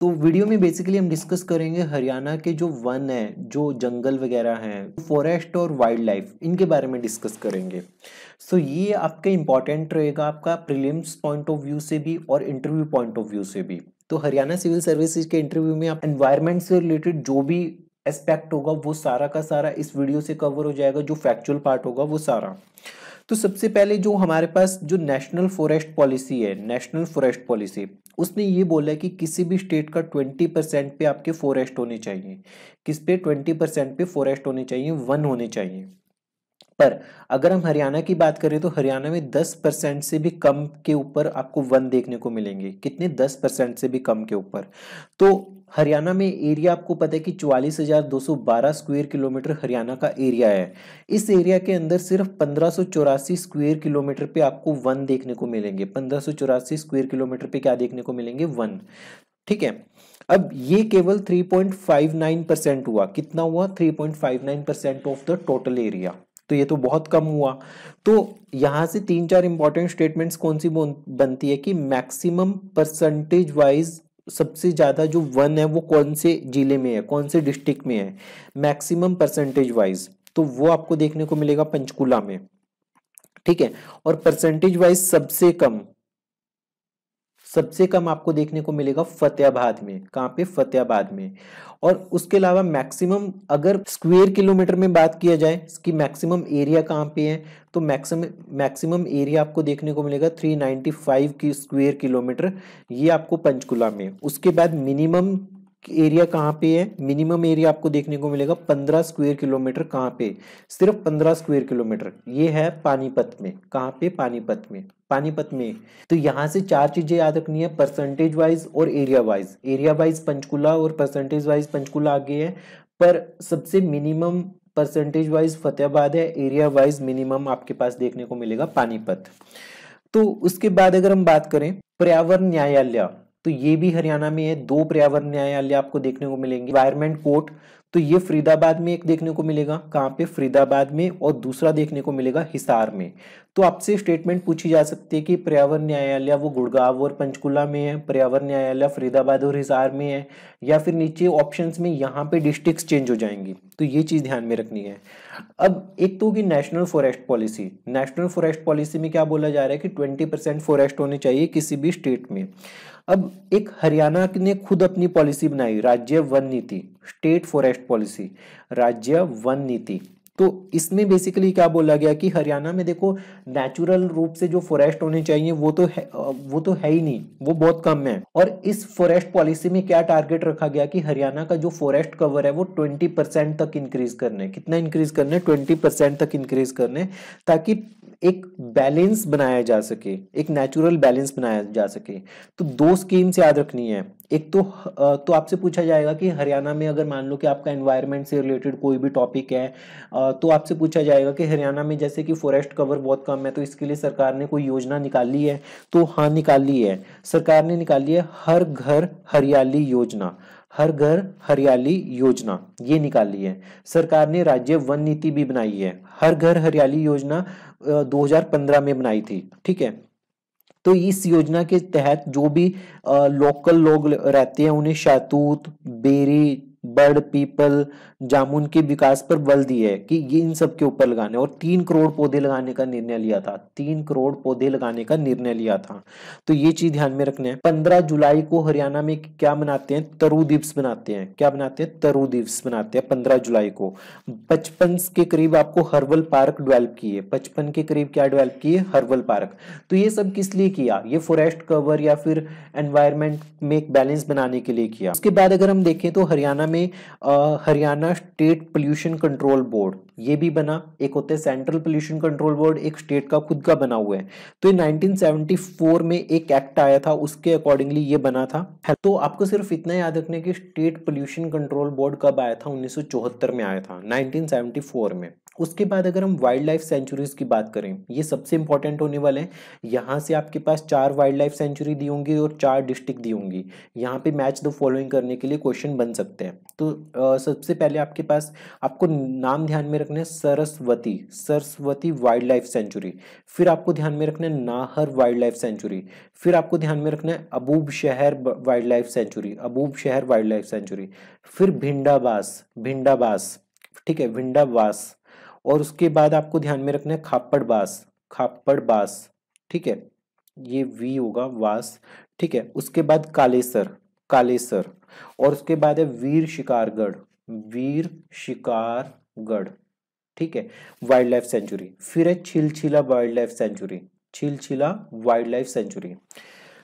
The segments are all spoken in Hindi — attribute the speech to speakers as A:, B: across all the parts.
A: तो वीडियो में बेसिकली हम डिस्कस करेंगे हरियाणा के जो वन है जो जंगल वगैरह हैं फॉरेस्ट और वाइल्ड लाइफ इनके बारे में डिस्कस करेंगे सो so, ये आपका इंपॉर्टेंट रहेगा आपका प्रीलिम्स पॉइंट ऑफ व्यू से भी और इंटरव्यू पॉइंट ऑफ व्यू से भी तो हरियाणा सिविल सर्विसेज के इंटरव्यू में आप एनवायरमेंट से रिलेटेड जो भी एस्पेक्ट होगा वो सारा का सारा इस वीडियो से कवर हो जाएगा जो फैक्चुअल पार्ट होगा वो सारा तो सबसे पहले जो हमारे पास जो नेशनल फॉरेस्ट पॉलिसी है नेशनल फॉरेस्ट पॉलिसी उसने ये बोला कि किसी भी स्टेट का ट्वेंटी परसेंट पे आपके फॉरेस्ट होने चाहिए किस पे ट्वेंटी परसेंट पे फॉरेस्ट होने चाहिए वन होने चाहिए पर अगर हम हरियाणा की बात करें तो हरियाणा में 10 परसेंट से भी कम के ऊपर आपको वन देखने को मिलेंगे कितने 10 परसेंट से भी कम के ऊपर तो हरियाणा में एरिया आपको पता है कि चौवालीस हजार दो बारह स्क्वेयर किलोमीटर हरियाणा का एरिया है इस एरिया के अंदर सिर्फ पंद्रह चौरासी स्क्वेयर किलोमीटर पे आपको वन देखने को मिलेंगे पंद्रह चौरासी स्क्वेयर किलोमीटर पे क्या देखने को मिलेंगे वन ठीक है अब ये केवल three point five nine percent हुआ कितना हुआ three point five nine percent of the total area तो ये तो बहुत कम हुआ तो यहाँ से तीन चार इंपॉर्टेंट स्टेटमेंट्स कौन सी बनती है कि मैक्सिमम परसेंटेज वाइज सबसे ज़्यादा जो वन है वो कौन से जिले में है कौन से डिस्ट्रिक्ट में है मैक्सिमम परसेंटेज वाइज तो वो आपको देखने को मिलेगा पंचकुला में ठीक है और परसेंटेज वाइज सबसे कम सबसे कम आपको देखने को मिलेगा फतेहाबाद में कहाँ पे फतेहाबाद में और उसके अलावा मैक्सिमम अगर स्क्वेयर किलोमीटर में बात किया जाए इसकी मैक्सिमम एरिया कहाँ पे है तो मैक्सिम मैक्सिमम एरिया आपको देखने को मिलेगा 395 की स्क्वेयर किलोमीटर ये आपको पंचकुला में उसके बाद मिनिमम एरिया कहाँ पे है मिनिमम एरिया आपको देखने को मिलेगा पंद्रह स्क्वायर किलोमीटर कहाँ पे सिर्फ पंद्रह स्क्वायर किलोमीटर ये है पानीपत में कहाँ पे पानीपत में पानीपत में तो यहाँ से चार चीजें याद रखनी है परसेंटेज वाइज और area wise area wise Panchkula और परसेंटेज वाइज पंचकुला आगे है पर सबसे मिनिमम परसेंटेज वाइज फतेहाबाद है एरिया वाइज मिनिमम आपके पास देखने को मिलेगा पानीपत तो उसके बाद अगर हम बात करें पर्यावरण न्यायालय तो ये भी हरियाणा में है दो पर्यावरण न्यायालय आपको देखने को मिलेंगे एनवायरमेंट कोर्ट तो ये फरीदाबाद में एक देखने को मिलेगा कहाँ पे फरीदाबाद में और दूसरा देखने को मिलेगा हिसार में तो आपसे स्टेटमेंट पूछी जा सकती है कि पर्यावरण न्यायालय वो गुड़गांव और पंचकुला में है पर्यावरण न्यायालय फरीदाबाद और हिसार में है या फिर नीचे ऑप्शन में यहाँ पे डिस्ट्रिक्स चेंज हो जाएंगी तो ये चीज़ ध्यान में रखनी है अब एक तो होगी national forest policy national forest policy में क्या बोला जा रहा है कि ट्वेंटी फॉरेस्ट होने चाहिए किसी भी स्टेट में अब एक हरियाणा ने खुद अपनी पॉलिसी बनाई राज्य वन नीति स्टेट फॉरेस्ट पॉलिसी राज्य वन नीति तो इसमें बेसिकली क्या बोला गया कि हरियाणा में देखो नेचुरल रूप से जो फॉरेस्ट होने चाहिए वो तो है वो तो है ही नहीं वो बहुत कम है और इस फॉरेस्ट पॉलिसी में क्या टारगेट रखा गया कि हरियाणा का जो फॉरेस्ट कवर है वो ट्वेंटी परसेंट तक इंक्रीज करने कितना इंक्रीज करने ट्वेंटी परसेंट तक इंक्रीज करने ताकि एक बैलेंस बनाया जा सके एक नेचुरल बैलेंस बनाया जा सके तो दो स्कीम्स याद रखनी है एक तो तो आपसे पूछा जाएगा कि हरियाणा में अगर मान लो कि आपका एनवायरनमेंट से रिलेटेड कोई भी टॉपिक है तो आपसे पूछा जाएगा कि हरियाणा में जैसे कि फॉरेस्ट कवर बहुत कम है तो इसके लिए सरकार ने कोई योजना निकाली है तो हाँ निकाली है सरकार ने निकाली है हर घर हरियाली योजना हर घर हरियाली योजना ये निकाल ली है सरकार ने राज्य वन नीति भी बनाई है हर घर हरियाली योजना 2015 में बनाई थी ठीक है तो इस योजना के तहत जो भी लोकल लोग रहते हैं उन्हें शैतूत बेरी बर्ड पीपल जामुन के विकास पर बल दिया है कि ये इन सब के ऊपर लगाने और तीन करोड़ पौधे लगाने का निर्णय लिया था तीन करोड़ पौधे लगाने का निर्णय लिया था तो ये चीज ध्यान में रखने पंद्रह जुलाई को हरियाणा में क्या मनाते हैं तरु दिवस मनाते हैं क्या बनाते हैं तरु दिवस मनाते हैं पंद्रह जुलाई को बचपन के करीब आपको हर्बल पार्क डेवेल्प किए पचपन के करीब क्या डेवेल्प किए हर्बल पार्क तो ये सब किस लिए किया ये फॉरेस्ट कवर या फिर एनवायरमेंट में एक बैलेंस बनाने के लिए किया उसके बाद अगर हम देखें तो हरियाणा में में Haryana state pollution control board ये भी बना एक होते हैं सेंट्रल पोल्यूशन कंट्रोल बोर्ड एक स्टेट का खुद का बना हुआ है तो ये 1974 में एक एक्ट आया था उसके अकॉर्डिंगली ये बना था तो आपको सिर्फ इतना याद रखना कि स्टेट पोल्यूशन कंट्रोल बोर्ड कब आया था 1974 में आया था 1974 में उसके बाद अगर हम वाइल्ड लाइफ सेंचुरीज की बात करें ये सबसे इंपॉर्टेंट होने वाले हैं यहाँ से आपके पास चार वाइल्ड लाइफ सेंचुरी दी होंगी और चार डिस्ट्रिक्ट दी होंगी यहाँ पे मैच द फॉलोइंग करने के लिए क्वेश्चन बन सकते हैं तो आ, सबसे पहले आपके पास आपको नाम ध्यान में रखना है Saraswati Saraswati wildlife sanctuary फिर आपको ध्यान में रखना है नाहर वाइल्ड लाइफ सेंचुरी फिर आपको ध्यान में रखना है अबूब शहर वाइल्ड लाइफ सेंचुरी अबूब शहर वाइल्ड लाइफ सेंचुरी फिर भिंडाबास भिंडाबास ठीक है भिंडाबास और उसके बाद आपको ध्यान में रखना है खापड़ बास खापड़ बास ठीक है ये वी होगा वास ठीक है उसके बाद कालेसर कालेसर और उसके बाद है वीर शिकारगढ़ वीर शिकारगढ़ ठीक है वाइल्ड लाइफ सेंचुरी फिर है Chhilchhila wildlife sanctuary Chhilchhila wildlife sanctuary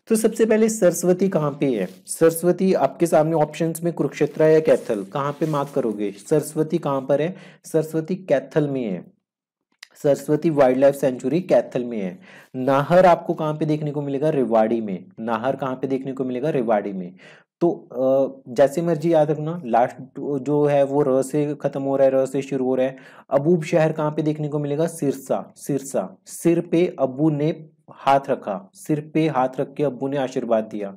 A: तो सबसे पहले सरस्वती कहाँ पे है सरस्वती आपके सामने ऑप्शंस में कुरुक्षेत्र या कैथल कहाँ पे मार्क करोगे सरस्वती कहाँ पर है सरस्वती कैथल में है Saraswati wildlife sanctuary Kaithal में है नाहर आपको कहाँ पे देखने को मिलेगा रिवाड़ी में नाहर कहाँ पे देखने को मिलेगा रिवाड़ी में तो जैसे मर्जी याद रखना लास्ट जो है वो र से खत्म हो रहा है र से शुरू हो रहा है अबूब शहर कहाँ पे देखने को मिलेगा सिरसा सिरसा सिर पे अबू ने हाथ रखा सिर पे हाथ रख के अब्बू ने आशीर्वाद दिया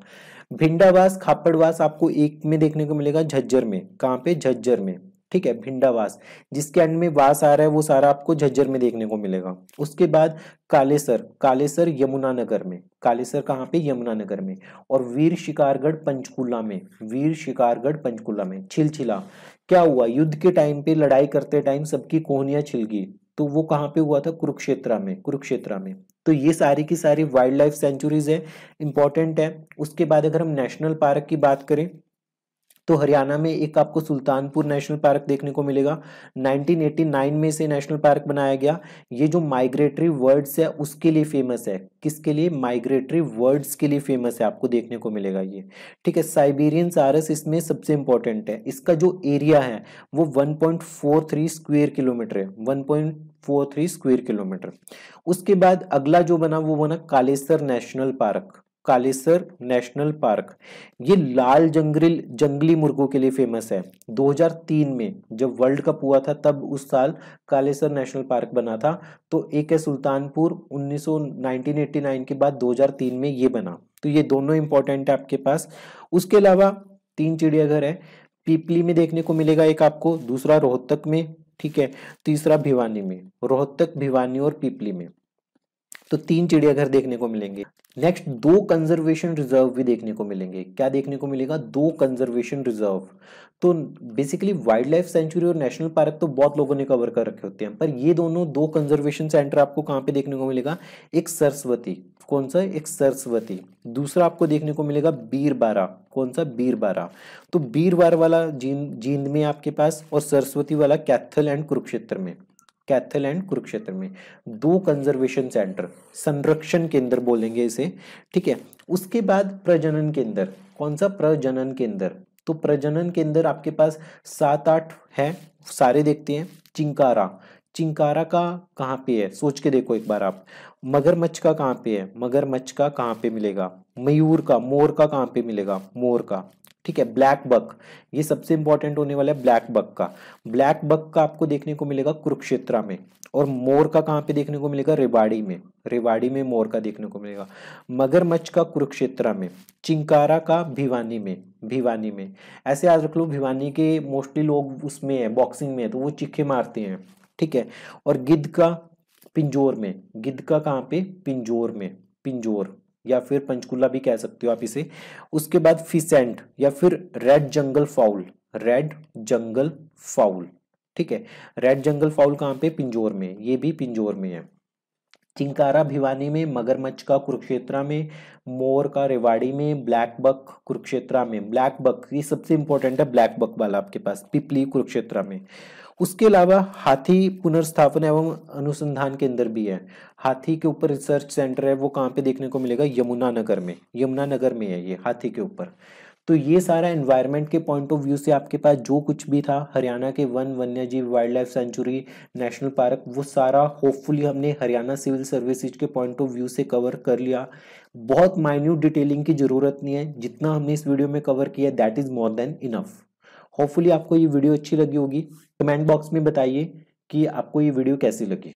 A: भिंडावास खापड़वास आपको एक में देखने को मिलेगा झज्जर में कहाँ पे झज्जर में ठीक है भिंडावास जिसके एंड में वास आ रहा है वो सारा आपको झज्जर में देखने को मिलेगा उसके बाद कालेसर कालेसर यमुनानगर में कालेसर कहाँ पे यमुनानगर में और वीर शिकारगढ़ पंचकुला में वीर शिकारगढ़ पंचकुला में छिलछिला क्या हुआ युद्ध के टाइम पे लड़ाई करते टाइम सबकी कोहनियां छिलगी तो वो कहाँ पे हुआ था कुरुक्षेत्रा में कुरुक्षेत्रा में तो ये सारी की सारी वाइल्ड लाइफ सेंचुरीज है इंपॉर्टेंट है उसके बाद अगर हम नेशनल पार्क की बात करें तो हरियाणा में एक आपको सुल्तानपुर नेशनल पार्क देखने को मिलेगा 1989 में इसे नेशनल पार्क बनाया गया ये जो माइग्रेटरी वर्ड्स है उसके लिए फेमस है किसके लिए माइग्रेटरी वर्ड्स के लिए फेमस है आपको देखने को मिलेगा ये ठीक है साइबेरियन सारस इसमें सबसे इंपॉर्टेंट है इसका जो एरिया है वो वन स्क्वायर किलोमीटर है थ्री स्क्वायर किलोमीटर उसके बाद अगला जो बना वो बना Kalesar national park Kalesar national park ये लाल जंगली जंगली मुर्गों के लिए फेमस है 2003 में जब वर्ल्ड कप हुआ था तब उस साल कालेसर नेशनल पार्क बना था तो एक है सुल्तानपुर 1989 के बाद 2003 में ये बना तो ये दोनों इंपॉर्टेंट है आपके पास उसके अलावा तीन चिड़ियाघर है पीपली में देखने को मिलेगा एक आपको दूसरा रोहतक में ठीक है तीसरा भिवानी में रोहतक भिवानी और पीपली में तो तीन चिड़ियाघर देखने को मिलेंगे नेक्स्ट दो कंजर्वेशन रिजर्व भी देखने को मिलेंगे क्या देखने को मिलेगा दो कंजर्वेशन रिजर्व तो बेसिकली वाइल्ड लाइफ सेंचुरी और नेशनल पार्क तो बहुत लोगों ने कवर कर रखे होते हैं पर ये दोनों दो कंजर्वेशन सेंटर आपको कहाँ पे देखने को मिलेगा एक सरस्वती कौन सा एक सरस्वती दूसरा आपको देखने को मिलेगा बीरबारा कौन सा बीरबारा तो बीरबार वाला जींद जींद में आपके पास और सरस्वती वाला कैथल एंड कुरुक्षेत्र में कैथल एंड कुरुक्षेत्र में दो कंजर्वेशन सेंटर संरक्षण केंद्र बोलेंगे इसे ठीक है उसके बाद प्रजनन केंद्र कौन सा प्रजनन केंद्र तो प्रजनन केंद्र आपके पास सात आठ है सारे देखते हैं चिंकारा चिंकारा का कहाँ पे है सोच के देखो एक बार आप मगरमच्छ का कहाँ पे है मगरमच्छ का कहाँ पे मिलेगा मयूर का मोर का कहाँ पे मिलेगा मोर का ठीक है ब्लैक बक ये सबसे इंपॉर्टेंट होने वाला है ब्लैक बक का ब्लैक बक का आपको देखने को मिलेगा कुरुक्षेत्रा में और मोर का कहाँ पे देखने को मिलेगा रेवाड़ी में रेवाड़ी में मोर का देखने को मिलेगा मगरमच्छ का कुरुक्षेत्रा में चिंकारा का भिवानी में भिवानी में ऐसे याद रख लो भिवानी के मोस्टली लोग उसमें है बॉक्सिंग में है तो वो चिखे मारते हैं ठीक है और गिद्ध का पिंजोर में गिद्ध का कहाँ पे पिंजोर में पिंजोर या फिर पंचकुला भी कह सकते हो आप इसे उसके बाद फिसेंट या फिर red jungle fowl red jungle fowl ठीक है रेड जंगल फाउल कहाँ पे पिंजोर में ये भी पिंजोर में है चिंकारा भिवानी में मगरमच्छ का कुरुक्षेत्रा में मोर का रेवाड़ी में ब्लैक बक कुरुक्षेत्रा में ब्लैक बक ये सबसे इंपॉर्टेंट है ब्लैक बक वाला आपके पास पिपली कुरुक्षेत्रा में उसके अलावा हाथी पुनर्स्थापन एवं अनुसंधान केंद्र भी है हाथी के ऊपर रिसर्च सेंटर है वो कहाँ पे देखने को मिलेगा यमुनानगर में यमुनानगर में है ये हाथी के ऊपर तो ये सारा एनवायरनमेंट के पॉइंट ऑफ व्यू से आपके पास जो कुछ भी था हरियाणा के वन वन्य जीव wildlife sanctuary national park वो सारा होपफुली हमने हरियाणा सिविल सर्विसेज के पॉइंट ऑफ व्यू से कवर कर लिया बहुत माइन्यूट डिटेलिंग की ज़रूरत नहीं है जितना हमने इस वीडियो में कवर किया that is more than enough hopefully आपको ये वीडियो अच्छी लगी होगी कमेंट बॉक्स में बताइए कि आपको ये वीडियो कैसी लगी